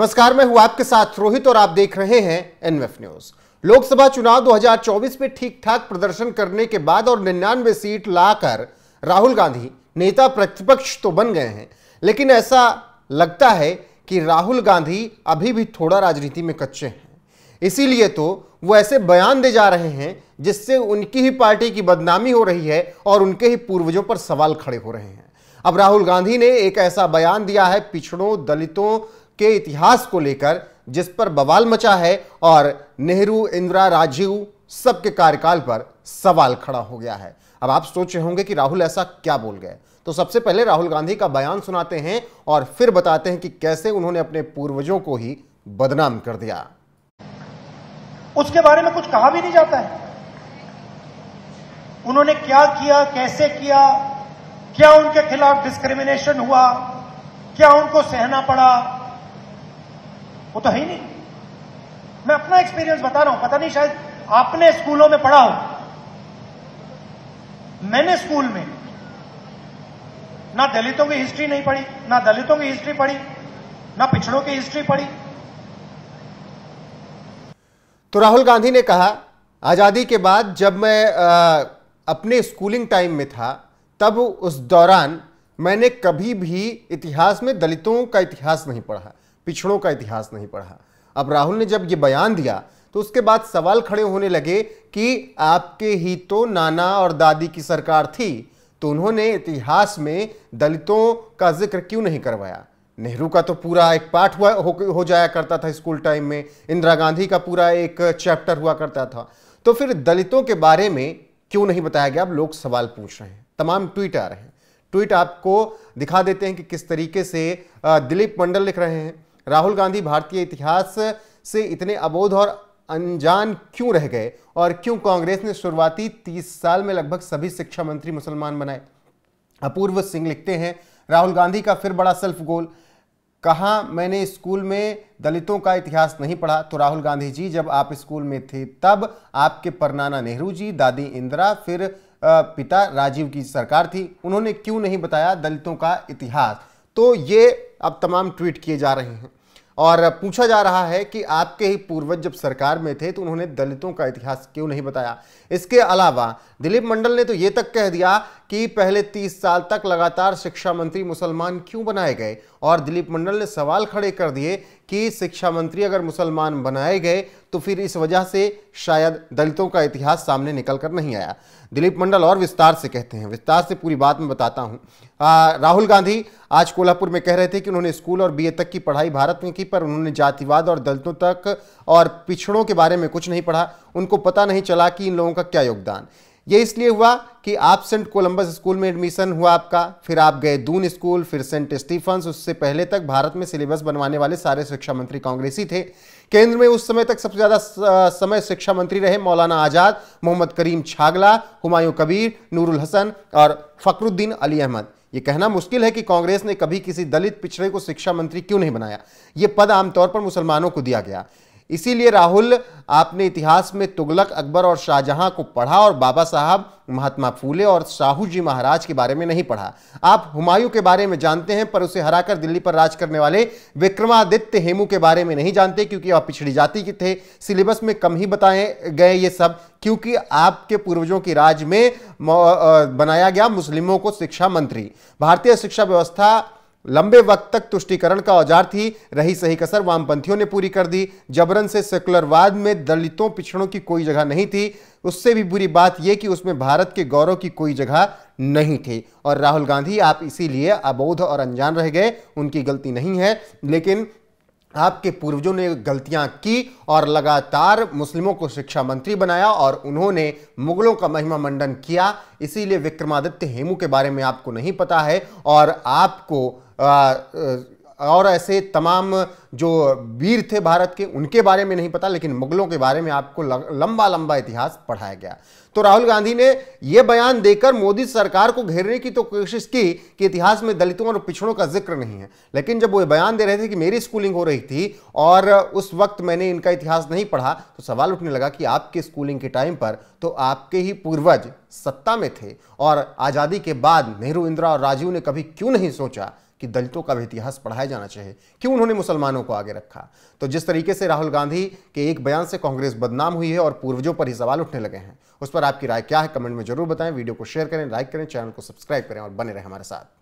नमस्कार मैं हूं आपके साथ रोहित और आप देख रहे हैं एनएफ न्यूज लोकसभा चुनाव 2024 में ठीक ठाक प्रदर्शन करने के बाद और निन्यानवे सीट लाकर राहुल गांधी नेता प्रतिपक्ष तो बन गए हैं लेकिन ऐसा लगता है कि राहुल गांधी अभी भी थोड़ा राजनीति में कच्चे हैं इसीलिए तो वो ऐसे बयान दे जा रहे हैं जिससे उनकी ही पार्टी की बदनामी हो रही है और उनके ही पूर्वजों पर सवाल खड़े हो रहे हैं अब राहुल गांधी ने एक ऐसा बयान दिया है पिछड़ों दलितों के इतिहास को लेकर जिस पर बवाल मचा है और नेहरू इंदिरा राजीव सबके कार्यकाल पर सवाल खड़ा हो गया है अब आप सोच रहे होंगे कि राहुल ऐसा क्या बोल गए तो सबसे पहले राहुल गांधी का बयान सुनाते हैं और फिर बताते हैं कि कैसे उन्होंने अपने पूर्वजों को ही बदनाम कर दिया उसके बारे में कुछ कहा भी नहीं जाता है उन्होंने क्या किया कैसे किया क्या उनके खिलाफ डिस्क्रिमिनेशन हुआ क्या उनको सहना पड़ा वो तो है ही नहीं मैं अपना एक्सपीरियंस बता रहा हूं पता नहीं शायद आपने स्कूलों में पढ़ा हो मैंने स्कूल में ना दलितों की हिस्ट्री नहीं पढ़ी ना दलितों की हिस्ट्री पढ़ी ना पिछड़ों की हिस्ट्री पढ़ी तो राहुल गांधी ने कहा आज़ादी के बाद जब मैं आ, अपने स्कूलिंग टाइम में था तब उस दौरान मैंने कभी भी इतिहास में दलितों का इतिहास नहीं पढ़ा पिछड़ों का इतिहास नहीं पढ़ा अब राहुल ने जब ये बयान दिया तो उसके बाद सवाल खड़े होने लगे कि आपके ही तो नाना और दादी की सरकार थी तो उन्होंने इतिहास में दलितों का जिक्र क्यों नहीं करवाया नेहरू का तो पूरा एक पाठ हुआ हो, हो जाया करता था स्कूल टाइम में इंदिरा गांधी का पूरा एक चैप्टर हुआ करता था तो फिर दलितों के बारे में क्यों नहीं बताया गया अब लोग सवाल पूछ रहे हैं तमाम ट्वीट आ रहे हैं ट्वीट आपको दिखा देते हैं कि किस तरीके से दिलीप मंडल लिख रहे हैं राहुल गांधी भारतीय इतिहास से इतने अबोध और अनजान क्यों रह गए और क्यों कांग्रेस ने शुरुआती तीस साल में लगभग सभी शिक्षा मंत्री मुसलमान बनाए अपूर्व सिंह लिखते हैं राहुल गांधी का फिर बड़ा सेल्फ गोल कहा मैंने स्कूल में दलितों का इतिहास नहीं पढ़ा तो राहुल गांधी जी जब आप स्कूल में थे तब आपके परनाना नेहरू जी दादी इंदिरा फिर पिता राजीव की सरकार थी उन्होंने क्यों नहीं बताया दलितों का इतिहास तो ये अब तमाम ट्वीट किए जा रहे हैं और पूछा जा रहा है कि आपके ही पूर्वज जब सरकार में थे तो उन्होंने दलितों का इतिहास क्यों नहीं बताया इसके अलावा दिलीप मंडल ने तो ये तक कह दिया कि पहले 30 साल तक लगातार शिक्षा मंत्री मुसलमान क्यों बनाए गए और दिलीप मंडल ने सवाल खड़े कर दिए कि शिक्षा मंत्री अगर मुसलमान बनाए गए तो फिर इस वजह से शायद दलितों का इतिहास सामने निकल कर नहीं आया दिलीप मंडल और विस्तार से कहते हैं विस्तार से पूरी बात मैं बताता हूं राहुल गांधी आज कोल्हापुर में कह रहे थे कि उन्होंने स्कूल और बीए तक की पढ़ाई भारत में की पर उन्होंने जातिवाद और दलितों तक और पिछड़ों के बारे में कुछ नहीं पढ़ा उनको पता नहीं चला कि इन लोगों का क्या योगदान ये इसलिए हुआ कि आप सेंट कोलंबस स्कूल में एडमिशन हुआ आपका फिर आप गए दून स्कूल फिर सेंट स्टीफंस उससे पहले तक भारत में सिलेबस बनवाने वाले सारे शिक्षा मंत्री कांग्रेसी थे केंद्र में उस समय तक सबसे ज़्यादा समय शिक्षा मंत्री रहे मौलाना आज़ाद मोहम्मद करीम छागला हुमायूं कबीर नूरुल हसन और फकरुद्दीन अली अहमद ये कहना मुश्किल है कि कांग्रेस ने कभी किसी दलित पिछड़े को शिक्षा मंत्री क्यों नहीं बनाया ये पद आमतौर पर मुसलमानों को दिया गया इसीलिए राहुल आपने इतिहास में तुगलक अकबर और शाहजहां को पढ़ा और बाबा साहब महात्मा फूले और शाहू जी महाराज के बारे में नहीं पढ़ा आप हुमायूं के बारे में जानते हैं पर उसे हराकर दिल्ली पर राज करने वाले विक्रमादित्य हेमू के बारे में नहीं जानते क्योंकि आप पिछड़ी जाति के थे सिलेबस में कम ही बताए गए ये सब क्योंकि आपके पूर्वजों की राज में बनाया गया मुस्लिमों को शिक्षा मंत्री भारतीय शिक्षा व्यवस्था लंबे वक्त तक तुष्टिकरण का औजार थी रही सही कसर वामपंथियों ने पूरी कर दी जबरन से सेकुलरवाद में दलितों पिछड़ों की कोई जगह नहीं थी उससे भी बुरी बात यह कि उसमें भारत के गौरव की कोई जगह नहीं थी और राहुल गांधी आप इसीलिए अबोध और अनजान रह गए उनकी गलती नहीं है लेकिन आपके पूर्वजों ने गलतियां की और लगातार मुस्लिमों को शिक्षा मंत्री बनाया और उन्होंने मुगलों का महिमा मंडन किया इसीलिए विक्रमादित्य हेमू के बारे में आपको नहीं पता है और आपको और ऐसे तमाम जो वीर थे भारत के उनके बारे में नहीं पता लेकिन मुगलों के बारे में आपको लंबा लंबा इतिहास पढ़ाया गया तो राहुल गांधी ने यह बयान देकर मोदी सरकार को घेरने की तो कोशिश की कि इतिहास में दलितों और पिछड़ों का जिक्र नहीं है लेकिन जब वो बयान दे रहे थे कि मेरी स्कूलिंग हो रही थी और उस वक्त मैंने इनका इतिहास नहीं पढ़ा तो सवाल उठने लगा कि आपके स्कूलिंग के टाइम पर तो आपके ही पूर्वज सत्ता में थे और आज़ादी के बाद नेहरू इंदिरा और राजीव ने कभी क्यों नहीं सोचा कि दलितों का भी इतिहास पढ़ाया जाना चाहिए क्यों उन्होंने मुसलमानों को आगे रखा तो जिस तरीके से राहुल गांधी के एक बयान से कांग्रेस बदनाम हुई है और पूर्वजों पर ही सवाल उठने लगे हैं उस पर आपकी राय क्या है कमेंट में जरूर बताएं वीडियो को शेयर करें लाइक करें चैनल को सब्सक्राइब करें और बने रहें हमारे साथ